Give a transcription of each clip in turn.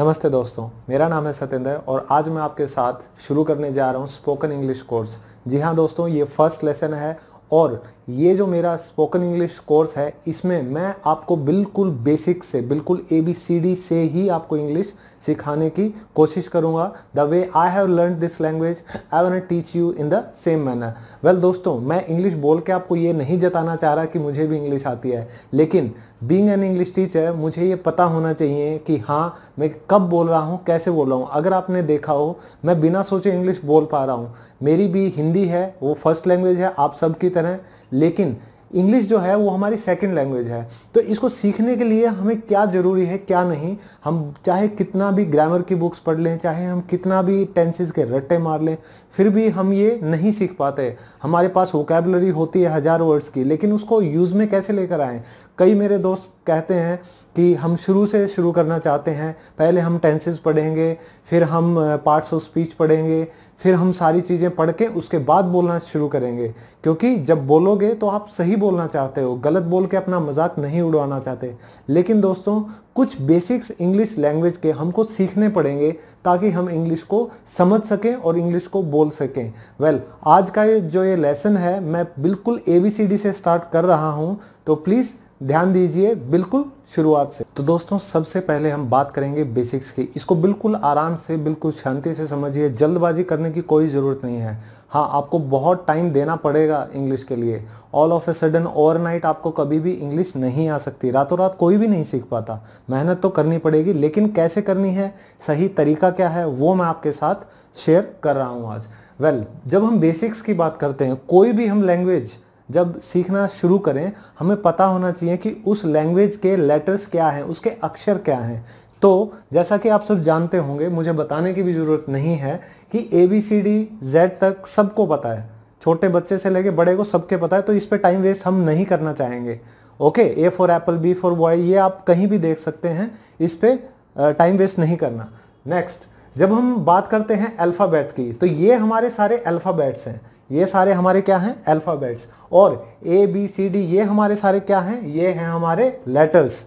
नमस्ते दोस्तों मेरा नाम है सत्येंद्र और आज मैं आपके साथ शुरू करने जा रहा हूँ स्पोकन इंग्लिश कोर्स जी हाँ दोस्तों ये फर्स्ट लेसन है और ये जो मेरा स्पोकन इंग्लिश कोर्स है इसमें मैं आपको बिल्कुल बेसिक से बिल्कुल ए बी सी डी से ही आपको इंग्लिश सिखाने की कोशिश करूंगा the way I have learn this language I want teach you in the same manner well दोस्तों मैं इंग्लिश बोल के आपको ये नहीं जताना चाह रहा कि मुझे भी इंग्लिश आती है लेकिन बींग एन इंग्लिश टीचर मुझे ये पता होना चाहिए कि हाँ मैं कब बोल रहा हूँ कैसे बोल रहा हूँ अगर आपने देखा हो मैं बिना सोचे इंग्लिश बोल पा रहा हूँ मेरी भी हिंदी है वो फर्स्ट लैंग्वेज है आप सब की तरह लेकिन इंग्लिश जो है वो हमारी सेकेंड लैंग्वेज है तो इसको सीखने के लिए हमें क्या ज़रूरी है क्या नहीं हम चाहे कितना भी ग्रामर की बुक्स पढ़ लें चाहे हम कितना भी टेंसेज के रट्टे मार लें फिर भी हम ये नहीं सीख पाते हमारे पास वोकेबलरी होती है हज़ार वर्ड्स की लेकिन उसको यूज़ में कैसे लेकर आएँ कई मेरे दोस्त कहते हैं कि हम शुरू से शुरू करना चाहते हैं पहले हम टेंसेज पढ़ेंगे फिर हम पार्ट्स ऑफ स्पीच पढ़ेंगे फिर हम सारी चीज़ें पढ़ के उसके बाद बोलना शुरू करेंगे क्योंकि जब बोलोगे तो आप सही बोलना चाहते हो गलत बोल के अपना मजाक नहीं उड़वाना चाहते लेकिन दोस्तों कुछ बेसिक्स इंग्लिश लैंग्वेज के हमको सीखने पड़ेंगे ताकि हम इंग्लिश को समझ सकें और इंग्लिश को बोल सकें वेल well, आज का ये जो ये लेसन है मैं बिल्कुल ए से स्टार्ट कर रहा हूँ तो प्लीज़ ध्यान दीजिए बिल्कुल शुरुआत से तो दोस्तों सबसे पहले हम बात करेंगे बेसिक्स की इसको बिल्कुल आराम से बिल्कुल शांति से समझिए जल्दबाजी करने की कोई ज़रूरत नहीं है हाँ आपको बहुत टाइम देना पड़ेगा इंग्लिश के लिए all of a sudden overnight आपको कभी भी इंग्लिश नहीं आ सकती रातों रात कोई भी नहीं सीख पाता मेहनत तो करनी पड़ेगी लेकिन कैसे करनी है सही तरीका क्या है वो मैं आपके साथ शेयर कर रहा हूँ आज वेल well, जब हम बेसिक्स की बात करते हैं कोई भी हम लैंग्वेज जब सीखना शुरू करें हमें पता होना चाहिए कि उस लैंग्वेज के लेटर्स क्या हैं उसके अक्षर क्या हैं तो जैसा कि आप सब जानते होंगे मुझे बताने की भी ज़रूरत नहीं है कि A B C D Z तक सबको पता है छोटे बच्चे से लेके बड़े को सबके पता है तो इस पर टाइम वेस्ट हम नहीं करना चाहेंगे okay A for apple B for boy ये आप कहीं भी देख सकते हैं इस पर टाइम वेस्ट नहीं करना नेक्स्ट जब हम बात करते हैं अल्फ़ाबेट की तो ये हमारे सारे अल्फ़ाबेट्स हैं ये सारे हमारे क्या हैं अल्फ़ाबेट्स और ए बी सी डी ये हमारे सारे क्या हैं ये हैं हमारे लेटर्स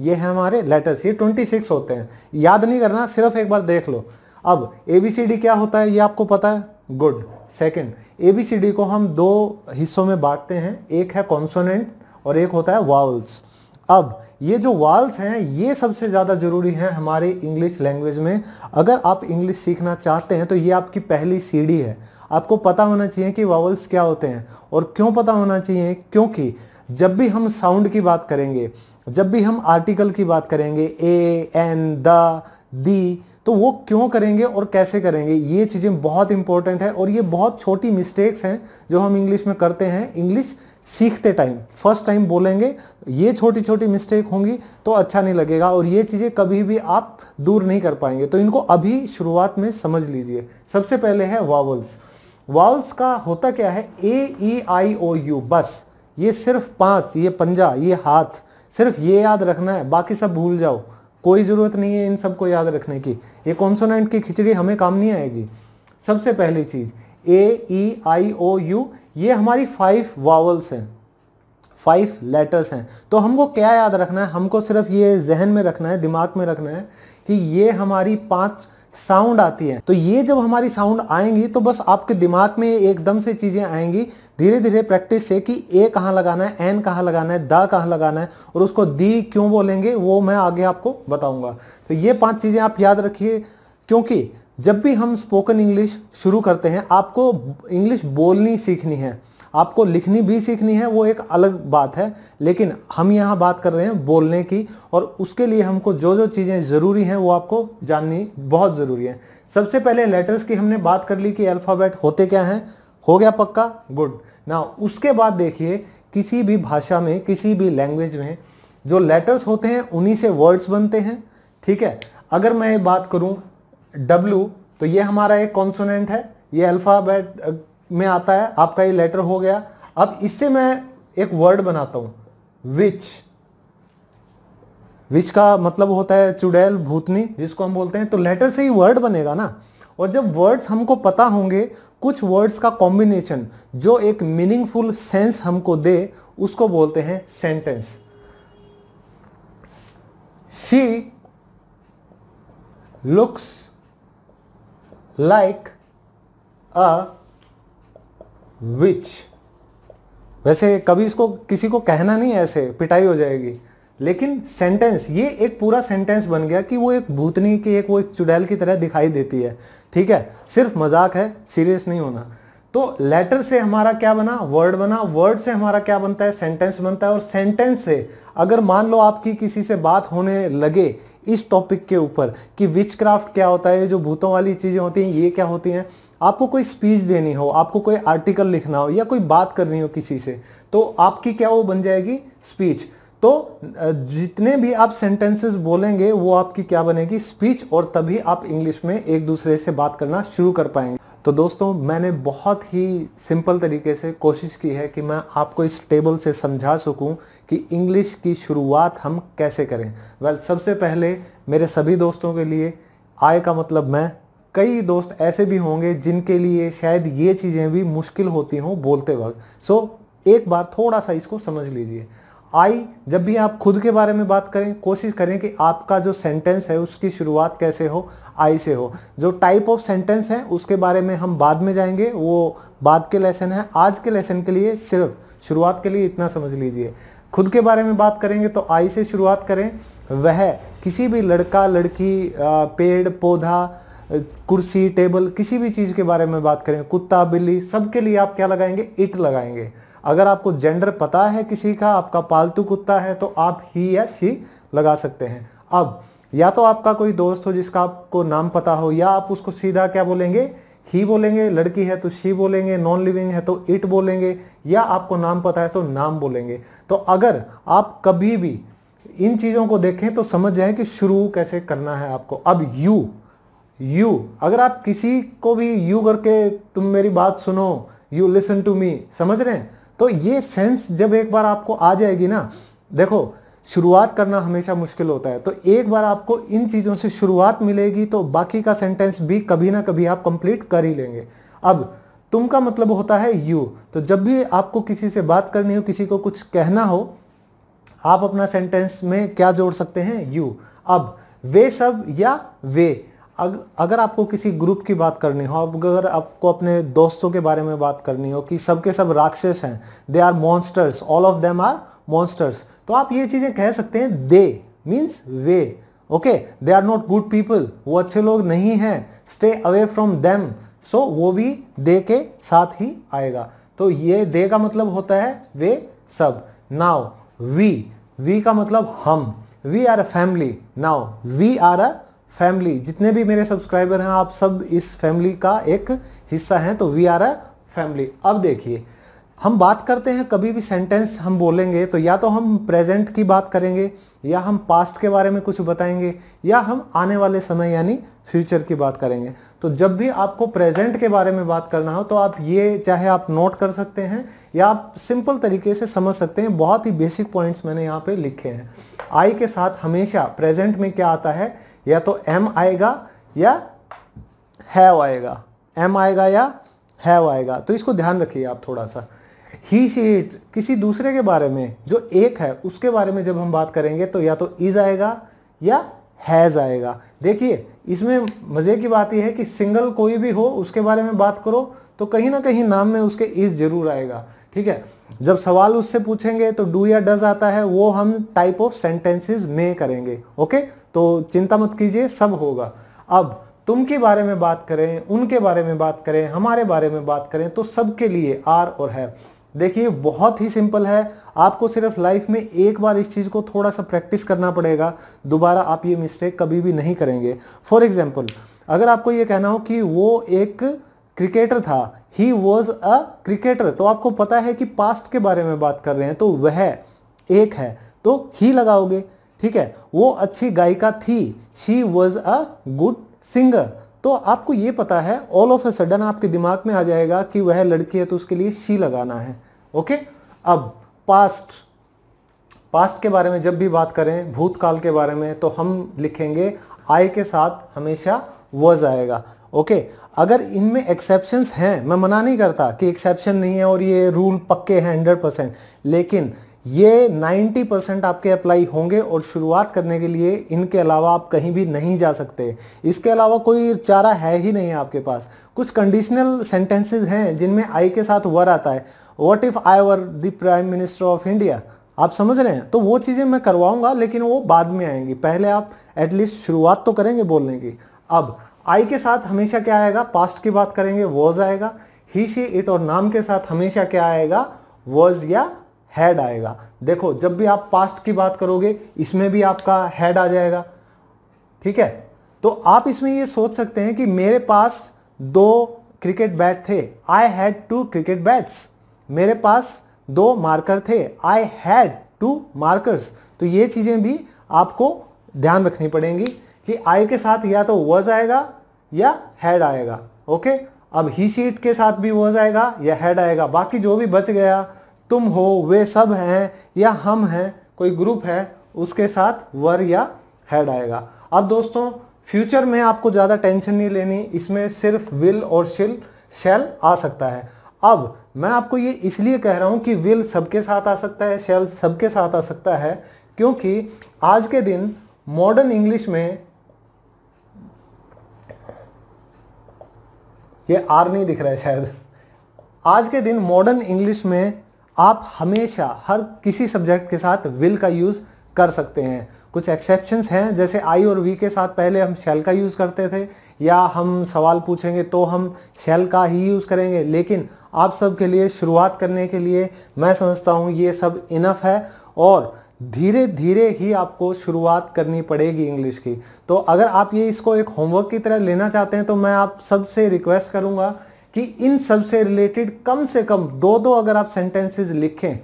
ये हैं हमारे लेटर्स ये ट्वेंटी सिक्स होते हैं याद नहीं करना सिर्फ एक बार देख लो अब ए बी सी डी क्या होता है ये आपको पता है good second A B C D को हम दो हिस्सों में बांटते हैं एक है कॉन्सोनेंट और एक होता है वाउल्स अब ये जो वाल्स हैं ये सबसे ज़्यादा ज़रूरी हैं हमारे इंग्लिश लैंग्वेज में अगर आप इंग्लिश सीखना चाहते हैं तो ये आपकी पहली सीढ़ी है आपको पता होना चाहिए कि वावल्स क्या होते हैं और क्यों पता होना चाहिए क्योंकि जब भी हम साउंड की बात करेंगे जब भी हम आर्टिकल की बात करेंगे ए एन द दी तो वो क्यों करेंगे और कैसे करेंगे ये चीज़ें बहुत इंपॉर्टेंट है और ये बहुत छोटी मिस्टेक्स हैं जो हम इंग्लिश में करते हैं इंग्लिश सीखते टाइम फर्स्ट टाइम बोलेंगे ये छोटी छोटी मिस्टेक होंगी तो अच्छा नहीं लगेगा और ये चीज़ें कभी भी आप दूर नहीं कर पाएंगे तो इनको अभी शुरुआत में समझ लीजिए सबसे पहले है वावल्स वॉल्स का होता क्या है ए ई आई ओ यू बस ये सिर्फ पांच ये पंजा ये हाथ सिर्फ ये याद रखना है बाकी सब भूल जाओ कोई ज़रूरत नहीं है इन सबको याद रखने की ये कॉन्सोनेंट की खिचड़ी हमें काम नहीं आएगी सबसे पहली चीज़ ए ई आई ओ यू ये हमारी फाइव वावल्स हैं फाइव लेटर्स हैं तो हमको क्या याद रखना है हमको सिर्फ ये जहन में रखना है दिमाग में रखना है कि ये हमारी पांच साउंड आती है तो ये जब हमारी साउंड आएंगी तो बस आपके दिमाग में एकदम से चीज़ें आएंगी धीरे धीरे प्रैक्टिस से कि ए कहाँ लगाना है एन कहाँ लगाना है द कहाँ लगाना है और उसको दी क्यों बोलेंगे वो मैं आगे आपको बताऊंगा तो ये पांच चीज़ें आप याद रखिए क्योंकि जब भी हम स्पोकन इंग्लिश शुरू करते हैं आपको इंग्लिश बोलनी सीखनी है आपको लिखनी भी सीखनी है वो एक अलग बात है लेकिन हम यहाँ बात कर रहे हैं बोलने की और उसके लिए हमको जो जो चीज़ें ज़रूरी हैं वो आपको जाननी बहुत ज़रूरी है सबसे पहले लेटर्स की हमने बात कर ली कि अल्फ़ाबेट होते क्या हैं हो गया पक्का गुड ना उसके बाद देखिए किसी भी भाषा में किसी भी लैंग्वेज में जो लेटर्स होते हैं उन्हीं से वर्ड्स बनते हैं ठीक है अगर मैं बात करूं W तो ये हमारा एक कॉन्सोनेंट है ये अल्फ़ाबेट में आता है आपका ये लेटर हो गया अब इससे मैं एक वर्ड बनाता हूं विच विच का मतलब होता है चुड़ैल भूतनी जिसको हम बोलते हैं तो लेटर से ही वर्ड बनेगा ना और जब वर्ड्स हमको पता होंगे कुछ वर्ड्स का कॉम्बिनेशन जो एक मीनिंगफुल सेंस हमको दे उसको बोलते हैं sentence she looks like a witch वैसे कभी इसको किसी को कहना नहीं है ऐसे पिटाई हो जाएगी लेकिन सेंटेंस ये एक पूरा सेंटेंस बन गया कि वो एक भूतनी की एक वो एक चुड़ैल की तरह दिखाई देती है ठीक है सिर्फ मजाक है सीरियस नहीं होना तो लेटर से हमारा क्या बना वर्ड बना वर्ड से हमारा क्या बनता है सेंटेंस बनता है और सेंटेंस से अगर मान लो आपकी किसी से बात होने लगे इस टॉपिक के ऊपर कि विच क्राफ्ट क्या होता है जो भूतों वाली चीज़ें होती हैं ये क्या होती हैं आपको कोई स्पीच देनी हो आपको कोई आर्टिकल लिखना हो या कोई बात करनी हो किसी से तो आपकी क्या वो बन जाएगी स्पीच तो जितने भी आप सेंटेंसेस बोलेंगे वो आपकी क्या बनेगी स्पीच और तभी आप इंग्लिश में एक दूसरे से बात करना शुरू कर पाएंगे तो दोस्तों मैंने बहुत ही सिंपल तरीके से कोशिश की है कि मैं आपको इस टेबल से समझा सकूं कि इंग्लिश की शुरुआत हम कैसे करें वेल well, सबसे पहले मेरे सभी दोस्तों के लिए आय का मतलब मैं कई दोस्त ऐसे भी होंगे जिनके लिए शायद ये चीज़ें भी मुश्किल होती हों बोलते वक्त सो so, एक बार थोड़ा सा इसको समझ लीजिए आई जब भी आप खुद के बारे में बात करें कोशिश करें कि आपका जो सेंटेंस है उसकी शुरुआत कैसे हो आई से हो जो टाइप ऑफ सेंटेंस है उसके बारे में हम बाद में जाएंगे वो बाद के लेसन है आज के लेसन के लिए सिर्फ शुरुआत के लिए इतना समझ लीजिए खुद के बारे में बात करेंगे तो आई से शुरुआत करें वह किसी भी लड़का लड़की पेड़ पौधा कुर्सी टेबल किसी भी चीज़ के बारे में बात करें कुत्ता बिल्ली सबके लिए आप क्या लगाएंगे इट लगाएंगे अगर आपको जेंडर पता है किसी का आपका पालतू कुत्ता है तो आप ही या शी लगा सकते हैं अब या तो आपका कोई दोस्त हो जिसका आपको नाम पता हो या आप उसको सीधा क्या बोलेंगे ही बोलेंगे लड़की है तो शी बोलेंगे नॉन लिविंग है तो इट बोलेंगे या आपको नाम पता है तो नाम बोलेंगे तो अगर आप कभी भी इन चीज़ों को देखें तो समझ जाए कि शुरू कैसे करना है आपको अब यू यू अगर आप किसी को भी यू करके तुम मेरी बात सुनो यू लिसन टू मी समझ रहे हैं तो ये सेंस जब एक बार आपको आ जाएगी ना देखो शुरुआत करना हमेशा मुश्किल होता है तो एक बार आपको इन चीज़ों से शुरुआत मिलेगी तो बाकी का सेंटेंस भी कभी ना कभी आप कंप्लीट कर ही लेंगे अब तुम का मतलब होता है यू तो जब भी आपको किसी से बात करनी हो किसी को कुछ कहना हो आप अपना सेंटेंस में क्या जोड़ सकते हैं यू अब वे सब या वे अग, अगर आपको किसी ग्रुप की बात करनी हो अगर आपको अपने दोस्तों के बारे में बात करनी हो कि सबके सब राक्षस हैं they are monsters all of them are monsters तो आप ये चीज़ें कह सकते हैं they means way okay they are not good people वो अच्छे लोग नहीं हैं stay away from them so वो भी दे के साथ ही आएगा तो ये दे का मतलब होता है वे सब नाव वी वी का मतलब हम we are a family now we are a family जितने भी मेरे सब्सक्राइबर हैं आप सब इस फैमिली का एक हिस्सा हैं तो वी आर अ फैमिली अब देखिए हम बात करते हैं कभी भी सेंटेंस हम बोलेंगे तो या तो हम प्रेजेंट की बात करेंगे या हम पास्ट के बारे में कुछ बताएंगे या हम आने वाले समय यानी फ्यूचर की बात करेंगे तो जब भी आपको प्रेजेंट के बारे में बात करना हो तो आप ये चाहे आप नोट कर सकते हैं या आप सिंपल तरीके से समझ सकते हैं बहुत ही बेसिक पॉइंट्स मैंने यहाँ पे लिखे हैं आई के साथ हमेशा प्रेजेंट में क्या आता है या तो एम आएगा या हैव आएगा एम आएगा या हैव आएगा तो इसको ध्यान रखिए आप थोड़ा सा ही शीट किसी दूसरे के बारे में जो एक है उसके बारे में जब हम बात करेंगे तो या तो इज आएगा या हैज़ आएगा देखिए इसमें मज़े की बात यह है कि सिंगल कोई भी हो उसके बारे में बात करो तो कहीं ना कहीं नाम में उसके इज जरूर आएगा ठीक है जब सवाल उससे पूछेंगे तो डू या डज आता है वो हम टाइप ऑफ सेंटेंसेस में करेंगे ओके तो चिंता मत कीजिए सब होगा अब तुम के बारे में बात करें उनके बारे में बात करें हमारे बारे में बात करें तो सबके लिए आर और है देखिए बहुत ही सिंपल है आपको सिर्फ लाइफ में एक बार इस चीज़ को थोड़ा सा प्रैक्टिस करना पड़ेगा दोबारा आप ये मिस्टेक कभी भी नहीं करेंगे फॉर एग्जाम्पल अगर आपको ये कहना हो कि वो एक क्रिकेटर था ही वॉज अ क्रिकेटर तो आपको पता है कि पास्ट के बारे में बात कर रहे हैं तो वह एक है तो ही लगाओगे ठीक है वो अच्छी गायिका थी she was a good singer तो आपको ये पता है ऑल ऑफ ए सडन आपके दिमाग में आ जाएगा कि वह लड़की है तो उसके लिए शी लगाना है ओके अब पास्ट पास्ट के बारे में जब भी बात करें भूतकाल के बारे में तो हम लिखेंगे आई के साथ हमेशा वज आएगा ओके okay, अगर इनमें एक्सेप्शन हैं मैं मना नहीं करता कि एक्सेप्शन नहीं है और ये रूल पक्के हैं हंड्रेड परसेंट लेकिन ये 90 परसेंट आपके अप्लाई होंगे और शुरुआत करने के लिए इनके अलावा आप कहीं भी नहीं जा सकते इसके अलावा कोई चारा है ही नहीं आपके पास कुछ कंडीशनल सेंटेंसेज हैं जिनमें आई के साथ वर आता है what if I were the prime minister of India आप समझ रहे हैं तो वो चीज़ें मैं करवाऊंगा लेकिन वो बाद में आएंगी पहले आप एटलीस्ट शुरुआत तो करेंगे बोलने की अब आई के साथ हमेशा क्या आएगा पास्ट की बात करेंगे वॉज आएगा ही शी इट और नाम के साथ हमेशा क्या आएगा वॉज या हैड आएगा देखो जब भी आप पास्ट की बात करोगे इसमें भी आपका हैड आ जाएगा ठीक है तो आप इसमें ये सोच सकते हैं कि मेरे पास दो क्रिकेट बैट थे I had two cricket bats मेरे पास दो मार्कर थे आई हैड टू मार्कर्स तो ये चीज़ें भी आपको ध्यान रखनी पड़ेंगी कि आई के साथ या तो वज आएगा या हैड आएगा ओके अब ही सीट के साथ भी वज आएगा या हैड आएगा बाकी जो भी बच गया तुम हो वे सब हैं या हम हैं कोई ग्रुप है उसके साथ वर या हैड आएगा अब दोस्तों फ्यूचर में आपको ज़्यादा टेंशन नहीं लेनी इसमें सिर्फ विल और शिल शेल आ सकता है अब मैं आपको ये इसलिए कह रहा हूँ कि विल सबके साथ आ सकता है शेल सबके साथ आ सकता है क्योंकि आज के दिन मॉडर्न इंग्लिश में ये आर नहीं दिख रहा है शायद आज के दिन मॉडर्न इंग्लिश में आप हमेशा हर किसी सब्जेक्ट के साथ विल का यूज़ कर सकते हैं कुछ एक्सेप्शंस हैं जैसे आई और वी के साथ पहले हम शेल का यूज़ करते थे या हम सवाल पूछेंगे तो हम शेल का ही यूज़ करेंगे लेकिन आप सब के लिए शुरुआत करने के लिए मैं समझता हूँ ये सब इनफ है और धीरे धीरे ही आपको शुरुआत करनी पड़ेगी इंग्लिश की तो अगर आप ये इसको एक होमवर्क की तरह लेना चाहते हैं तो मैं आप सबसे रिक्वेस्ट करूँगा कि इन सब से रिलेटेड कम से कम दो दो अगर आप सेंटेंसेस लिखें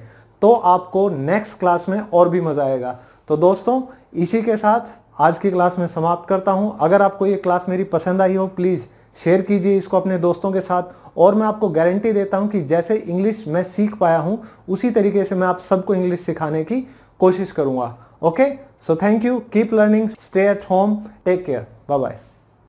तो आपको नेक्स्ट क्लास में और भी मज़ा आएगा तो दोस्तों इसी के साथ आज की क्लास में समाप्त करता हूं अगर आपको ये क्लास मेरी पसंद आई हो प्लीज़ शेयर कीजिए इसको अपने दोस्तों के साथ और मैं आपको गारंटी देता हूं कि जैसे इंग्लिश मैं सीख पाया हूं उसी तरीके से मैं आप सबको इंग्लिश सिखाने की कोशिश करूंगा okay so thank you keep learning stay at home take care bye bye